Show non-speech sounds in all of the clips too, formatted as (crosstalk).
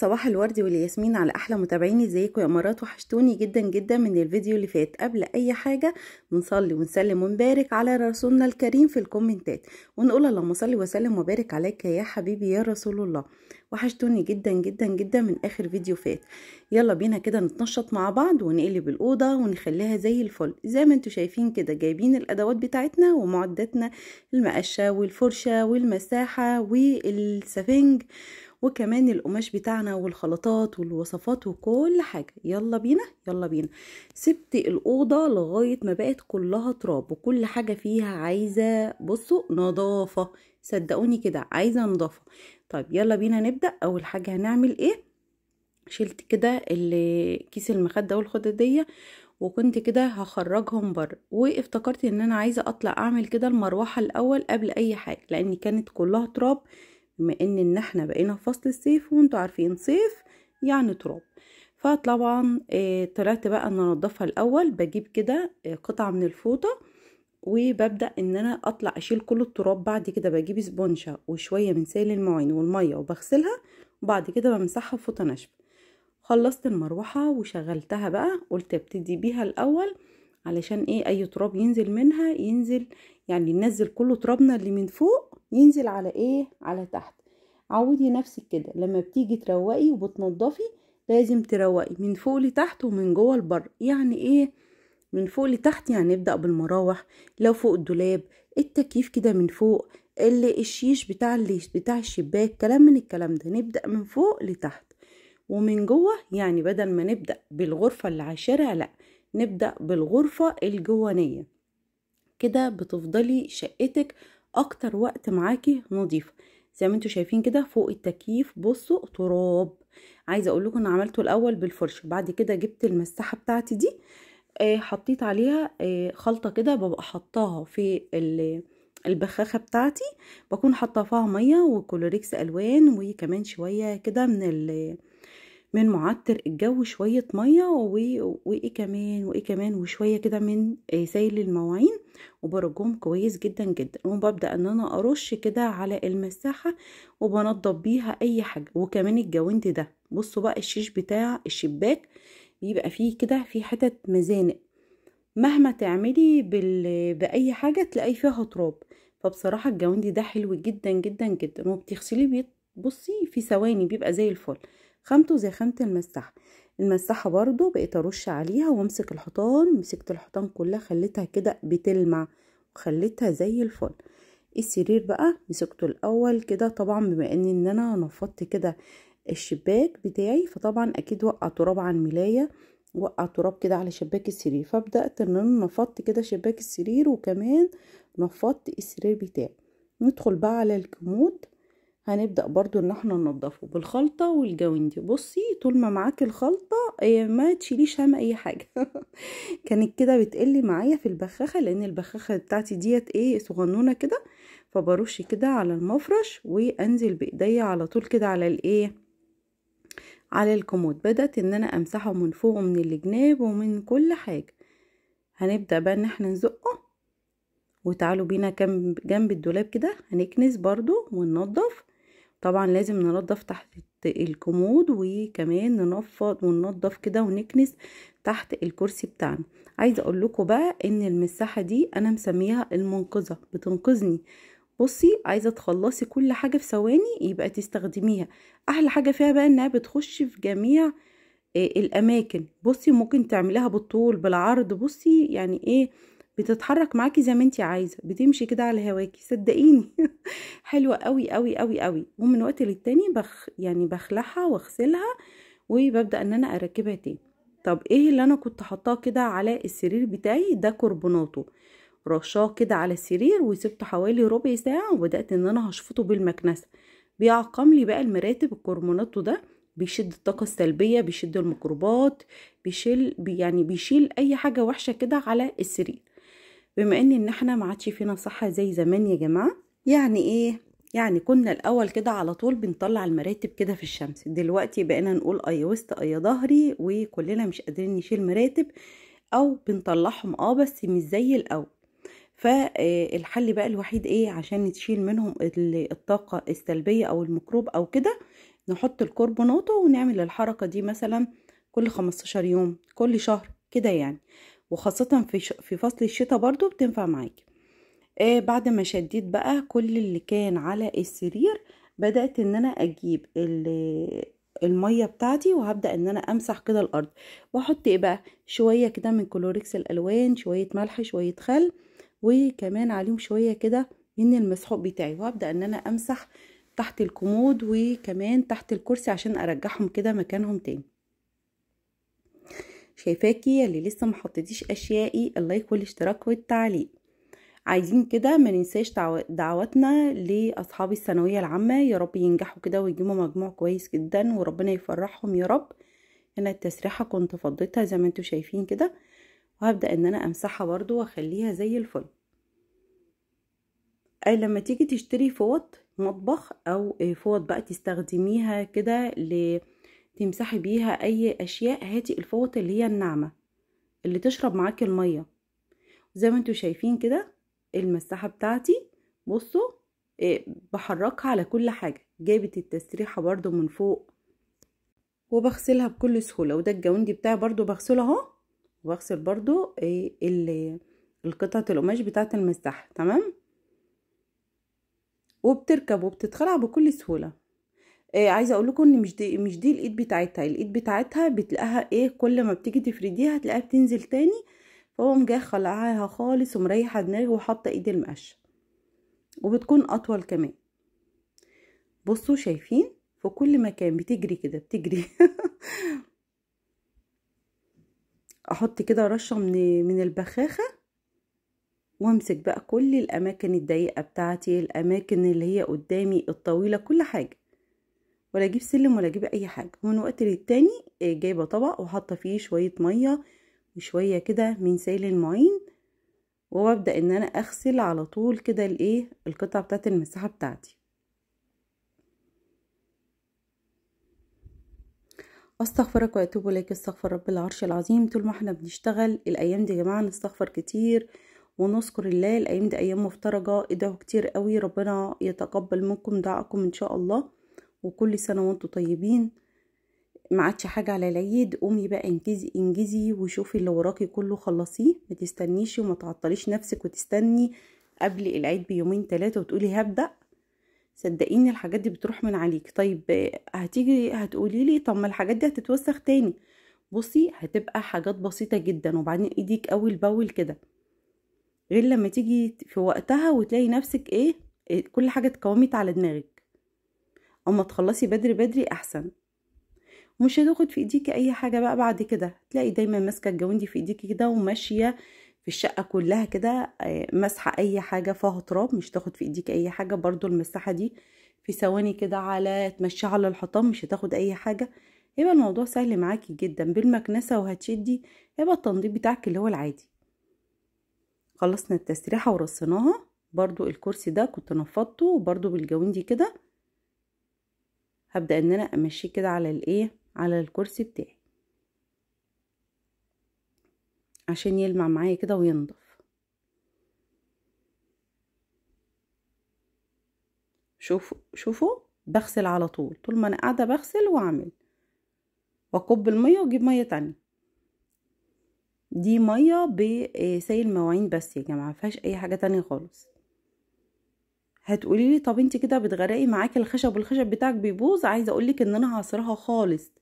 صباح الورد والياسمين على احلى متابعيني ازيكم يا امارات وحشتوني جدا جدا من الفيديو اللي فات قبل اي حاجه بنصلي ونسلم ونبارك على رسولنا الكريم في الكومنتات ونقول اللهم صل وسلم وبارك عليك يا حبيبي يا رسول الله وحشتوني جدا جدا جدا من اخر فيديو فات يلا بينا كده نتنشط مع بعض ونقلب الاوضه ونخليها زي الفل زي ما انتوا شايفين كده جايبين الادوات بتاعتنا ومعداتنا المقشه والفرشه والمساحه والسفنج وكمان القماش بتاعنا والخلطات والوصفات وكل حاجه يلا بينا يلا بينا سبت الاوضه لغايه ما بقت كلها تراب وكل حاجه فيها عايزه بصوا نظافه صدقوني كده عايزه نظافه طيب يلا بينا نبدا اول حاجه هنعمل ايه شلت كده كيس المخده والخدة دي وكنت كده هخرجهم بره وافتكرت ان انا عايزه اطلع اعمل كده المروحه الاول قبل اي حاجه لان كانت كلها تراب بما ان ان احنا بقينا في فصل الصيف وانتوا عارفين صيف يعني تراب فطبعا آه، طلعت بقى ان انضفها الاول بجيب كده آه، قطعه من الفوطه وببدا ان انا اطلع اشيل كل التراب بعد كده بجيب سبونجة وشويه من سائل المواعين والميه وبغسلها وبعد كده بمسحها بفوطه ناشفه خلصت المروحه وشغلتها بقى قلت ابتدي بيها الاول علشان ايه اي تراب ينزل منها ينزل يعني ننزل كل ترابنا اللي من فوق ينزل على ايه على تحت عودي نفسك كده لما بتيجي تروقي وبتنضفي لازم تروقي من فوق لتحت ومن جوه لبره يعني ايه من فوق لتحت يعني نبدا بالمراوح لو فوق الدولاب التكييف كده من فوق اللي الشيش بتاع اللي بتاع الشباك كلام من الكلام ده نبدا من فوق لتحت ومن جوه يعني بدل ما نبدا بالغرفه اللي على الشارع لا نبدا بالغرفه الجوانيه كده بتفضلي شقتك اكتر وقت معاكي نظيفه زي ما انتوا شايفين كده فوق التكييف بصوا تراب عايزه اقول لكم انا عملته الاول بالفرشه بعد كده جبت المساحه بتاعتي دي آه، حطيت عليها آه، خلطه كده ببقى حطاها في البخاخه بتاعتي بكون حاطه فيها ميه وكلوريكس الوان وكمان شويه كده من من معطر الجو شوية مية وإيه كمان وإيه كمان وشوية كده من آه، سائل المواعين وبرجهم كويس جدا جدا وببدأ إن أنا أرش كده على المساحة وبنضف بيها أي حاجة وكمان الجوانت ده بصوا بقى الشيش بتاع الشباك بيبقى فيه كده في حتت مزانق مهما تعملي بال... بأي حاجة تلاقي فيها تراب فبصراحة الجواندي ده حلو جدا جدا جدا وبتغسليه بصي في ثواني بيبقى زي الفل خامته زي خامة المساحة المساحة برضو بقيت ارش عليها وامسك الحيطان مسكت الحيطان كلها خليتها كده بتلمع وخليتها زي الفل السرير بقى مسكته الاول كده طبعا بما ان ان انا نفضت كده الشباك بتاعي فطبعا اكيد وقع تراب عن ملايه وقع تراب كده على شباك السرير فبدات ان انا نفضت كده شباك السرير وكمان نفضت السرير بتاعي ندخل بقى على الكمود هنبدأ برضو ان احنا ننضفه بالخلطة والجوندي بصي طول ما معاك الخلطة إيه، ما تشيليش هم اي حاجة (laughs) كانت كده بتقلي معايا في البخاخة لان البخاخة بتاعتي ديت ايه صغنونة كده فبرش كده على المفرش وانزل بايديا على طول كده على الايه على الكومود بدأت ان انا امسحه من فوق ومن الجناب ومن كل حاجة هنبدأ بقى ان احنا نزقه وتعالوا بينا جنب الدولاب كده هنكنس برضو وننضف طبعا لازم ننضف تحت الكومود وكمان ننفض وننضف كده ونكنس تحت الكرسي بتاعنا عايزه اقول لكم بقى ان المساحه دي انا مسميها المنقذه بتنقذني بصي عايزه تخلصي كل حاجه في ثواني يبقى تستخدميها احلى حاجه فيها بقى انها بتخش في جميع آه، الاماكن بصي ممكن تعمليها بالطول بالعرض بصي يعني ايه بتتحرك معاكي زي ما انت عايزه بتمشي كده على هواكي صدقيني (laughs) حلوه قوي قوي قوي قوي ومن وقت للتاني بخ يعني بخلعها واغسلها وببدا ان انا اركبها تاني طب ايه اللي انا كنت حطاه كده على السرير بتاعي ده كربوناته رشاه كده على السرير وسبته حوالي ربع ساعه وبدات ان انا هشفطه بالمكنسه بيعقم لي بقى المراتب الكربوناتو ده بيشد الطاقة السلبية بيشد الميكروبات بيشيل يعني بيشيل أي حاجة وحشة كده على السرير بما ان ان احنا ما عادش فينا صحه زي زمان يا جماعه يعني ايه يعني كنا الاول كده على طول بنطلع المراتب كده في الشمس دلوقتي بقينا نقول اي وسط اي ظهري وكلنا مش قادرين نشيل مراتب او بنطلعهم اه بس مش زي الاول فالحل آه، بقى الوحيد ايه عشان نشيل منهم الطاقه السلبيه او الميكروب او كده نحط الكربوناتو ونعمل الحركه دي مثلا كل 15 يوم كل شهر كده يعني وخاصة في, في فصل الشتاء برضو بتنفع معاكي آه بعد ما شديت بقى كل اللي كان على السرير بدأت ان انا اجيب المية بتاعتي وهبدأ ان انا امسح كده الارض واحط ايه بقى شوية كده من كلوريكس الالوان شوية ملح شوية خل وكمان عليهم شوية كده من المسحوق بتاعي وهبدأ ان انا امسح تحت الكومود وكمان تحت الكرسي عشان ارجعهم كده مكانهم تاني شايفاكي اللي لسه محطتيش اشيائي اللايك والاشتراك والتعليق عايزين كده ما ننساش دعواتنا لاصحاب الثانويه العامه يا رب ينجحوا كده ويجيبوا مجموع كويس جدا وربنا يفرحهم يا رب هنا التسريحه كنت فضيتها زي ما انتم شايفين كده وهبدا ان انا امسحها برضو واخليها زي الفل أي آه، لما تيجي تشتري فوط مطبخ او فوط بقى تستخدميها كده ل تمسحي بيها اي اشياء هاتي الفوط اللي هي الناعمه اللي تشرب معاكي الميه زي ما انتوا شايفين كده المساحه بتاعتي بصوا آه، بحركها على كل حاجه جابت التسريحه برده من فوق وبغسلها بكل سهوله وده الجوندي بتاعي برده بغسله اهو وبغسل برده آه، القطعه القماش بتاعه المساحه تمام وبتركب وبتتخلع بكل سهوله آه عايزه اقول لكم ان مش دي مش دي الايد بتاعتها الايد بتاعتها بتلاقيها ايه كل ما بتيجي تفرديها هتلاقيها بتنزل تاني فهو جاي خلعها خالص ومريحه دماغي وحاطه ايد المقشه وبتكون اطول كمان بصوا شايفين في كل مكان بتجري كده بتجري (laughs) احط كده رشه من من البخاخه وامسك بقى كل الاماكن الضيقه بتاعتي الاماكن اللي هي قدامي الطويله كل حاجه ولا اجيب سلم ولا اجيب اي حاجه ومن وقت للتاني آه، جايبه طبق وحاطه فيه شويه ميه وشويه كده من سائل المعين وابدأ ان انا اغسل على طول كده الايه القطعه بتاعه المساحه بتاعتي استغفرك واتوب اليك استغفر رب العرش العظيم طول ما احنا بنشتغل الايام دي يا جماعه نستغفر كتير ونذكر الله الايام دي ايام مفترجه ادعوا كتير قوي ربنا يتقبل منكم دعاءكم ان شاء الله وكل سنة وانتم طيبين ما عادش حاجة على العيد قومي بقى انجزي انجزي وشوفي اللي وراكي كله خلصيه ما تستنيش وما تعطليش نفسك وتستني قبل العيد بيومين ثلاثة وتقولي هبدأ صدقيني الحاجات دي بتروح من عليك طيب هتيجي هتقولي لي طب ما الحاجات دي هتتوسخ تاني بصي هتبقى حاجات بسيطة جدا وبعدين ايديك اول باول كده غير لما تيجي في وقتها وتلاقي نفسك ايه كل حاجة اتكومت على دماغك اما تخلصي بدري بدري احسن ومش هتاخد في ايديكي اي حاجه بقى بعد كده تلاقي دايما ماسكه الجواندي في ايديكي كده وماشيه في الشقه كلها كده آه، ماسحه اي حاجه فيها تراب مش تاخد في ايديكي اي حاجه برضو المساحه دي في ثواني كده على تمشيها على الحطام مش هتاخد اي حاجه يبقى الموضوع سهل معاكي جدا بالمكنسه وهتشدي يبقى التنظيف بتاعك اللي هو العادي خلصنا التسريحه ورصيناها برضو الكرسي ده كنت نفضته برضو بالجواندي كده هبدأ ان انا امشي كده على الايه على الكرسي بتاعي عشان يلمع معايا كده وينضف شوفوا شوفوا بغسل على طول طول ما انا قاعده بغسل واعمل واكب الميه واجيب ميه تانية دي ميه بسيل مواعين بس يا جماعه مفيهاش اي حاجه تانية خالص هتقولي لي طب انت كده بتغرقي معاكي الخشب والخشب بتاعك بيبوظ عايزه اقولك ان انا هعصرها خالص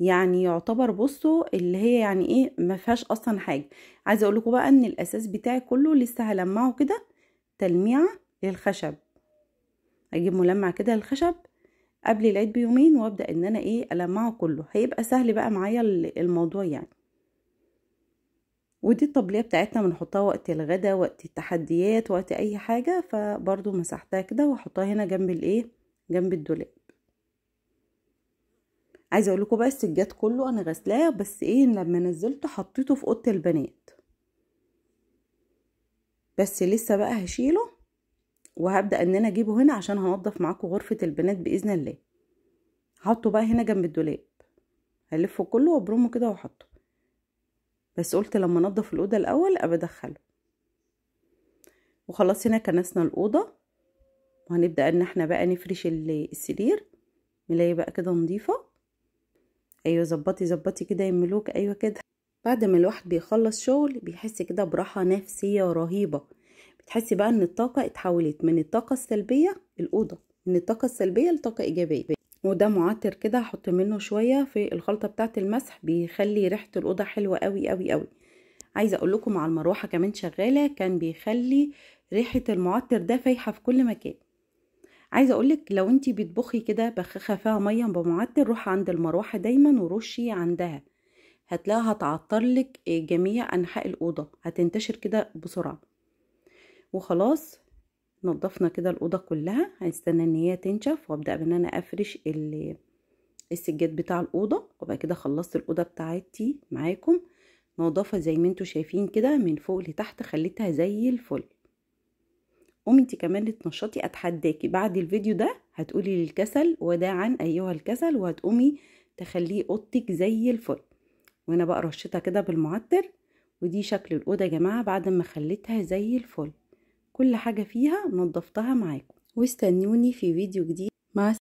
يعني يعتبر بصوا اللي هي يعني ايه ما فيهاش اصلا حاجه عايزه اقول لكم بقى ان الاساس بتاعي كله لسه هلمعه كده تلميعه للخشب اجيب ملمع كده للخشب قبل العيد بيومين وابدا ان انا ايه المعه كله هيبقى سهل بقى معايا الموضوع يعني ودي الطبلية بتاعتنا بنحطها وقت الغدا وقت التحديات وقت اي حاجة فبرضو مسحتها كده واحطها هنا جنب الايه جنب الدولاب عايزه اقول لكم بقى السجاد كله انا غسلاه بس ايه لما نزلته حطيته في اوضه البنات بس لسه بقى هشيله وهبدا ان انا اجيبه هنا عشان هنضف معاكم غرفه البنات باذن الله هحطه بقى هنا جنب الدولاب هلفه كله وبرمه كده واحطه بس قلت لما انضف الاوضه الاول ابقى ادخله وخلاص هنا كنسنا الاوضه وهنبدا ان احنا بقى نفرش السرير نلاقيه بقى كده نظيفه ايوه ظبطي ظبطي كده يا ملوك ايوه كده بعد ما الواحد بيخلص شغل بيحس كده براحه نفسيه رهيبه بتحسي بقى ان الطاقه اتحولت من الطاقه السلبيه الاوضه من الطاقه السلبيه لطاقه ايجابيه وده معطر كده هحط منه شويه في الخلطه بتاعه المسح بيخلي ريحه الاوضه حلوه قوي قوي قوي عايزه اقول لكم مع المروحه كمان شغاله كان بيخلي ريحه المعطر ده فايحه في كل مكان عايزه اقول لك لو انت بتطبخي كده بخاخه فيها ميه بمعطر روحي عند المروحه دايما ورشي عندها هتلاقيها هتعطر لك جميع انحاء الاوضه هتنتشر كده بسرعه وخلاص نضفنا كده الاوضه كلها هنستنى ان هي تنشف وابدا بان انا افرش السجاد بتاع الاوضه وبعد كده خلصت الاوضه بتاعتي معاكم نظافه زي ما انتم شايفين كده من فوق لتحت خليتها زي الفل قومي انت كمان تنشطي اتحداكي بعد الفيديو ده هتقولي للكسل وداعا ايها الكسل وهتقومي تخليه اوضتك زي الفل وانا بقى رشيتها كده بالمعطر ودي شكل الاوضه يا جماعه بعد ما خليتها زي الفل كل حاجة فيها نظفتها معاكم واستنوني في فيديو جديد مع